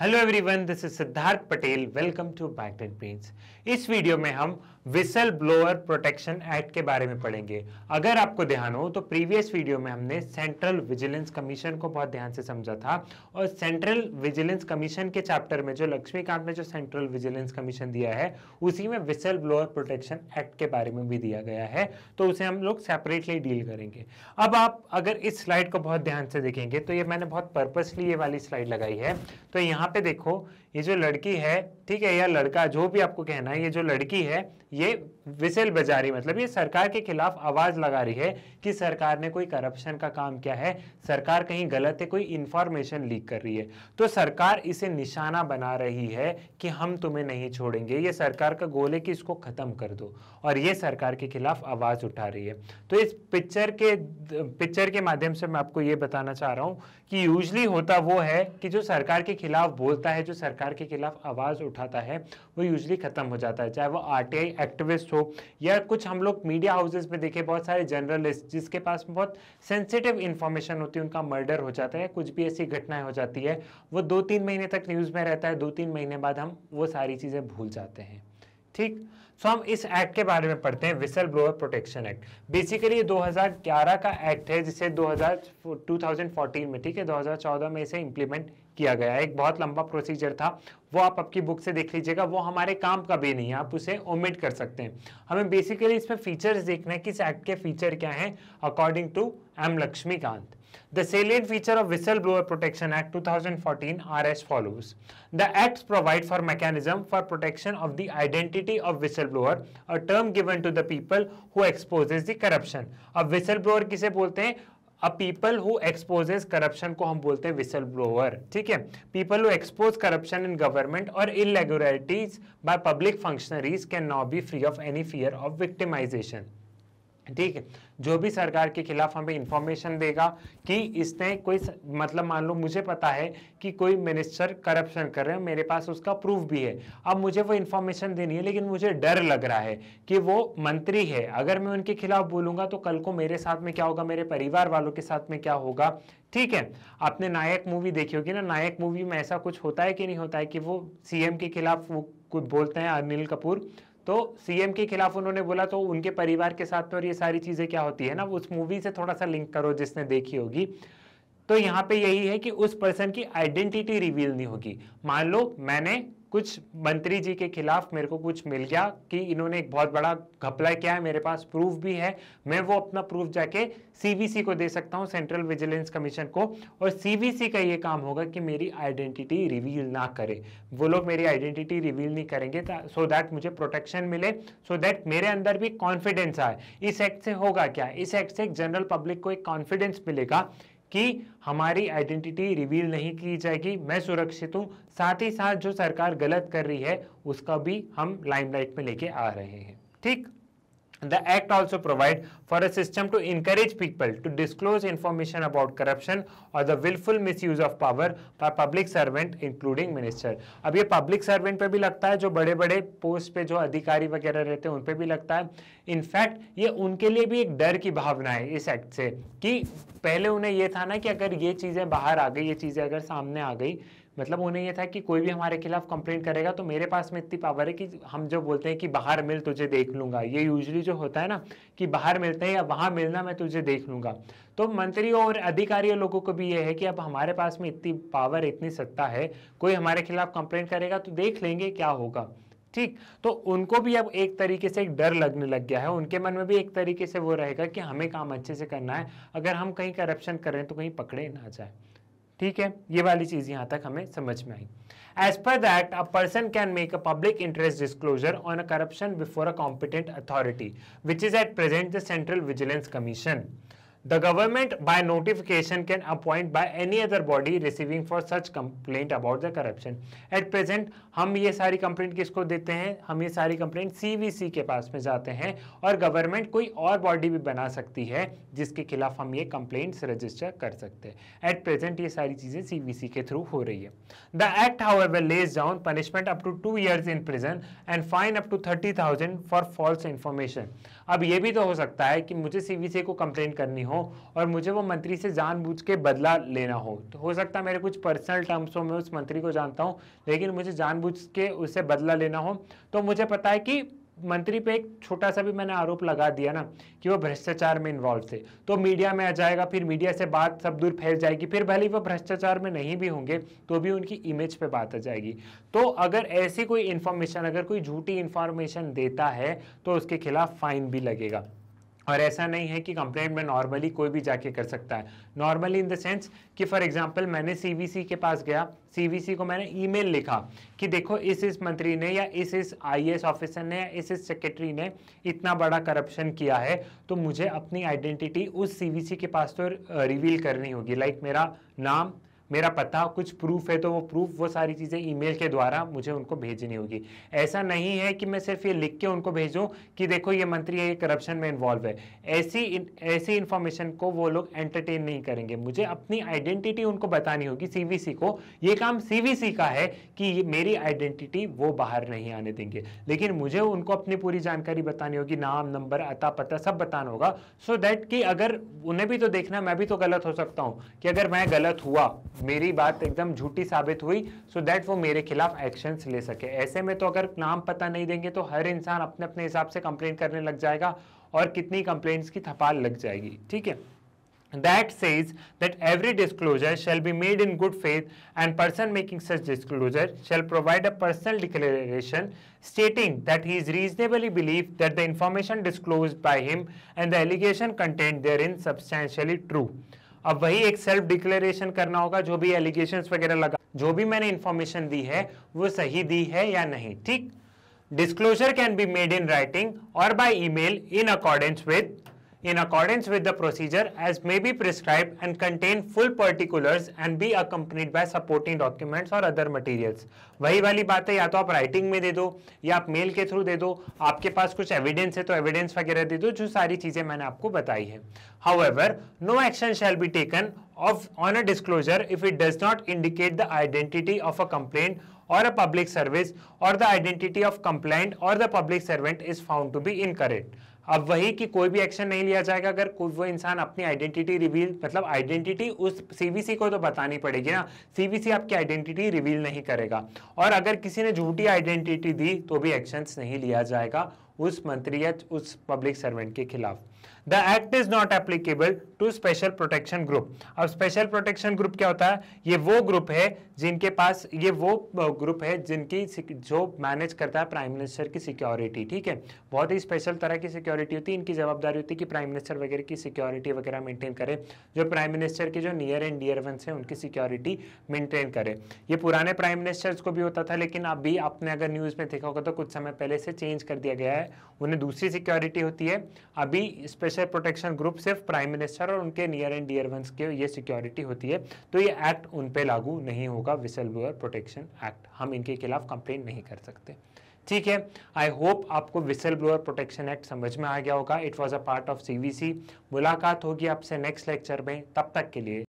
Hello everyone this is Siddharth Patel welcome to bited brains इस video में हम विसल ब्लोअर प्रोटेक्शन एक्ट के बारे में पढ़ेंगे अगर आपको ध्यान हो तो प्रीवियस वीडियो में हमने सेंट्रल विजिलेंस कमीशन को बहुत ध्यान से समझा था और सेंट्रल विजिलेंस कमीशन के चैप्टर में जो लक्ष्मीकांत ने जो सेंट्रल विजिलेंस कमीशन दिया है उसी में विसल ब्लोअर प्रोटेक्शन एक्ट के बारे में भी दिया गया है तो उसे हम लोग सेपरेटली डील करेंगे अब आप अगर इस स्लाइड को बहुत ध्यान से देखेंगे तो ये मैंने बहुत पर्पसली ये वाली स्लाइड लगाई है तो यहाँ यहाँ पे देखो ये जो लड़की है ठीक है या लड़का जो भी आपको कहना है ये जो लड़की है ये विसेल बजा रही मतलब ये सरकार के खिलाफ आवाज लगा रही है कि सरकार ने कोई करप्शन का काम किया है सरकार कहीं गलत है कोई इंफॉर्मेशन लीक कर रही है तो सरकार इसे निशाना बना रही है कि हम तुम्हें नहीं छोड़ेंगे ये सरकार का गोल है कि इसको खत्म कर दो और ये सरकार के खिलाफ आवाज उठा रही है तो इस पिक्चर के पिक्चर के माध्यम से मैं आपको ये बताना चाह रहा हूँ कि यूजली होता वो है कि जो सरकार के खिलाफ बोलता है जो सरकार सरकार के खिलाफ आवाज़ उठाता है वो यूजली ख़त्म हो जाता है चाहे वो आर एक्टिविस्ट हो या कुछ हम लोग मीडिया हाउसेज में देखे बहुत सारे जर्नलिस्ट जिसके पास बहुत सेंसिटिव इन्फॉर्मेशन होती है उनका मर्डर हो जाता है कुछ भी ऐसी घटनाएं हो जाती है वो दो तीन महीने तक न्यूज़ में रहता है दो तीन महीने बाद हम वो सारी चीज़ें भूल जाते हैं ठीक सो so, हम इस एक्ट के बारे में पढ़ते हैं whistle blower protection act basically ये 2011 का एक्ट है जिसे 2000 2014 में ठीक है 2014 में इसे इंप्लीमेंट किया गया एक बहुत लंबा प्रोसीजर था वो आप आपकी बुक से देख लीजिएगा वो हमारे काम का भी नहीं है आप उसे ओमिट कर सकते हैं हमें बेसिकली इसमें फीचर्स देखने हैं कि इस एक्ट के फीचर क्या हैं according to M Laxmikanth the salient feature of whistle blower protection act 2014 thousand fourteen are as follows the act provide for mechanism for protection of the identity of whistle blower a term given to the people who exposes the corruption अब whistle blower किसे बोलते हैं a people who exposes corruption को हम बोलते हैं whistle blower ठीक है people who expose corruption in government और irregularities by public functionaries can not be free of any fear of victimisation ठीक है जो भी सरकार के खिलाफ हमें इंफॉर्मेशन देगा कि इसने कोई मतलब मान लो मुझे पता है कि कोई मिनिस्टर करप्शन कर रहे हैं मेरे पास उसका प्रूफ भी है अब मुझे वो इन्फॉर्मेशन देनी है लेकिन मुझे डर लग रहा है कि वो मंत्री है अगर मैं उनके खिलाफ बोलूंगा तो कल को मेरे साथ में क्या होगा मेरे परिवार वालों के साथ में क्या होगा ठीक है आपने नायक मूवी देखी होगी ना नायक मूवी में ऐसा कुछ होता है कि नहीं होता है कि वो सीएम के खिलाफ वो कुछ बोलते हैं अनिल कपूर तो सीएम के खिलाफ उन्होंने बोला तो उनके परिवार के साथ तो और ये सारी चीजें क्या होती है ना उस मूवी से थोड़ा सा लिंक करो जिसने देखी होगी तो यहाँ पे यही है कि उस पर्सन की आइडेंटिटी रिवील नहीं होगी मान लो मैंने कुछ मंत्री जी के खिलाफ मेरे को कुछ मिल गया कि इन्होंने एक बहुत बड़ा घपला किया है मेरे पास प्रूफ भी है मैं वो अपना प्रूफ जाके सीबीसी को दे सकता हूँ सेंट्रल विजिलेंस कमीशन को और सीबीसी का ये काम होगा कि मेरी आइडेंटिटी रिवील ना करे वो लोग मेरी आइडेंटिटी रिवील नहीं करेंगे सो दैट मुझे प्रोटेक्शन मिले सो दैट मेरे अंदर भी कॉन्फिडेंस आए इस एक्ट से होगा क्या इस एक्ट से एक जनरल पब्लिक को एक कॉन्फिडेंस मिलेगा कि हमारी आइडेंटिटी रिवील नहीं की जाएगी मैं सुरक्षित हूँ साथ ही साथ जो सरकार गलत कर रही है उसका भी हम लाइमलाइट में लेके आ रहे हैं ठीक The Act also provides for a system to encourage people to disclose information about corruption or the willful misuse of power by public servant including minister. अब ये public servant पे भी लगता है जो बड़े बड़े पोस्ट पे जो अधिकारी वगैरह रहते हैं उन पे भी लगता है इनफैक्ट ये उनके लिए भी एक डर की भावना है इस एक्ट से कि पहले उन्हें ये था ना कि अगर ये चीज़ें बाहर आ गई ये चीज़ें अगर सामने आ गई मतलब उन्हें यह था कि कोई भी हमारे खिलाफ कंप्लेंट करेगा तो मेरे पास में इतनी पावर है कि हम जो बोलते हैं कि बाहर मिल तुझे देख लूंगा ये यूजली जो होता है ना कि बाहर मिलते हैं या वहाँ मिलना मैं तुझे देख लूंगा तो मंत्री और अधिकारी लोगों को भी यह है कि अब हमारे पास में इतनी पावर इतनी सत्ता है कोई हमारे खिलाफ कंप्लेंट करेगा तो देख लेंगे क्या होगा ठीक तो उनको भी अब एक तरीके से एक डर लगने लग गया है उनके मन में भी एक तरीके से वो रहेगा कि हमें काम अच्छे से करना है अगर हम कहीं करप्शन करें तो कहीं पकड़े ना जाए ठीक है ये वाली चीज यहां तक हमें समझ में आई as per that a person can make a public interest disclosure on a corruption before a competent authority which is at present the central vigilance commission The government by notification can appoint by any other body receiving for such complaint about the corruption. At present हम ये सारी complaint किसको देते हैं हम ये सारी complaint CVC के पास में जाते हैं और government कोई और body भी बना सकती है जिसके खिलाफ हम ये complaints register कर सकते हैं At present ये सारी चीज़ें CVC के through हो रही है The act however lays down punishment up to two years in prison and fine up to 30,000 for false information. अब ये भी तो हो सकता है कि मुझे CVC को complaint करनी हो हो और मुझे वो मंत्री से जानबूझ के बदला लेना हो तो हो सकता है मेरे कुछ पर्सनल हो मैं उस मंत्री को जानता हूँ लेकिन मुझे जानबूझ के उससे बदला लेना हो तो मुझे पता है कि मंत्री पे एक छोटा सा भी मैंने आरोप लगा दिया ना कि वो भ्रष्टाचार में इन्वॉल्व थे तो मीडिया में आ जाएगा फिर मीडिया से बात सब दूर फैल जाएगी फिर भले ही वो भ्रष्टाचार में नहीं भी होंगे तो भी उनकी इमेज पे बात आ जाएगी तो अगर ऐसी कोई इन्फॉर्मेशन अगर कोई झूठी इन्फॉर्मेशन देता है तो उसके खिलाफ फाइन भी लगेगा और ऐसा नहीं है कि कंप्लेंट में नॉर्मली कोई भी जाके कर सकता है नॉर्मली इन द सेंस कि फॉर एग्जांपल मैंने सीवीसी के पास गया सीवीसी को मैंने ईमेल लिखा कि देखो इस इस मंत्री ने या इस इस आईएएस ऑफिसर ने या इस इस सेक्रेटरी ने इतना बड़ा करप्शन किया है तो मुझे अपनी आइडेंटिटी उस सीवीसी के पास तो रिवील करनी होगी लाइक मेरा नाम मेरा पता कुछ प्रूफ है तो वो प्रूफ वो सारी चीज़ें ईमेल के द्वारा मुझे उनको भेजनी होगी ऐसा नहीं है कि मैं सिर्फ ये लिख के उनको भेजूँ कि देखो ये मंत्री है ये करप्शन में इन्वॉल्व है ऐसी ऐसी इन्फॉर्मेशन को वो लोग एंटरटेन नहीं करेंगे मुझे अपनी आइडेंटिटी उनको बतानी होगी सी को ये काम सी का है कि मेरी आइडेंटिटी वो बाहर नहीं आने देंगे लेकिन मुझे उनको अपनी पूरी जानकारी बतानी होगी नाम नंबर अता पता सब बताना होगा सो so दैट कि अगर उन्हें भी तो देखना मैं भी तो गलत हो सकता हूँ कि अगर मैं गलत हुआ मेरी बात एकदम झूठी साबित हुई सो दैट वो मेरे खिलाफ एक्शन ले सके ऐसे में तो अगर नाम पता नहीं देंगे तो हर इंसान अपने अपने हिसाब से कंप्लेन करने लग जाएगा और कितनी कंप्लेंट्स की थपाल लग जाएगी ठीक है that says that every disclosure shall be made in good faith and person making such disclosure shall provide a personal declaration stating that he is reasonably believed that the information disclosed by him and the allegation contained therein substantially true अब वही एक self declaration करना होगा जो भी allegation वगैरह लगा जो भी मैंने इंफॉर्मेशन दी है वो सही दी है या नहीं ठीक disclosure can be made in writing और e email in accordance with in accordance with the procedure as may be prescribed and contain full particulars and be accompanied by supporting documents or other materials वही वाली बात है या तो आप writing में दे दो या आप मेल के थ्रू दे दो आपके पास कुछ एविडेंस है तो एविडेंस वगैरह दे दो जो सारी चीज़ें मैंने आपको बताई है however no action shall be taken of on a disclosure if it does not indicate the identity of a complaint or a public service or the identity of complaint or the public servant is found to be incorrect अब वही कि कोई भी action नहीं लिया जाएगा अगर कोई वो इंसान अपनी आइडेंटिटी रिवील मतलब आइडेंटिटी उस सीबीसी को तो बतानी पड़ेगी ना सीबीसी आपकी आइडेंटिटी रिवील नहीं करेगा और अगर किसी ने झूठी आइडेंटिटी दी तो भी एक्शंस नहीं लिया जाएगा उस मंत्री या उस पब्लिक सर्वेंट के खिलाफ the act is not applicable to special protection group अब स्पेशल प्रोटेक्शन ग्रुप क्या होता है ये वो ग्रुप है जिनके पास ये वो ग्रुप है जिनकी जो मैनेज करता है प्राइम मिनिस्टर की सिक्योरिटी ठीक है बहुत ही स्पेशल तरह की सिक्योरिटी होती है इनकी जवाबदारी होती है कि प्राइम मिनिस्टर वगैरह की सिक्योरिटी वगैरह मेंटेन करें जो प्राइम मिनिस्टर के जो नियर एंड डियर वंस हैं उनकी सिक्योरिटी मेंटेन करें ये पुराने प्राइम मिनिस्टर्स को भी होता था लेकिन अभी आपने अगर न्यूज़ में देखा होगा तो कुछ समय पहले से चेंज कर दिया गया है उन्हें दूसरी सिक्योरिटी होती है अभी स्पेशल प्रोटेक्शन ग्रुप सिर्फ प्राइम मिनिस्टर और उनके नियर एंड डियर वंस के ये सिक्योरिटी होती है तो ये एक्ट उन पर लागू नहीं होगा विसल ब्लोअर प्रोटेक्शन एक्ट हम इनके खिलाफ कंप्लेन नहीं कर सकते ठीक है आई होप आपको विसल ब्लोअर प्रोटेक्शन एक्ट समझ में आ गया होगा it was a part of सी मुलाकात होगी आपसे नेक्स्ट लेक्चर में तब तक के लिए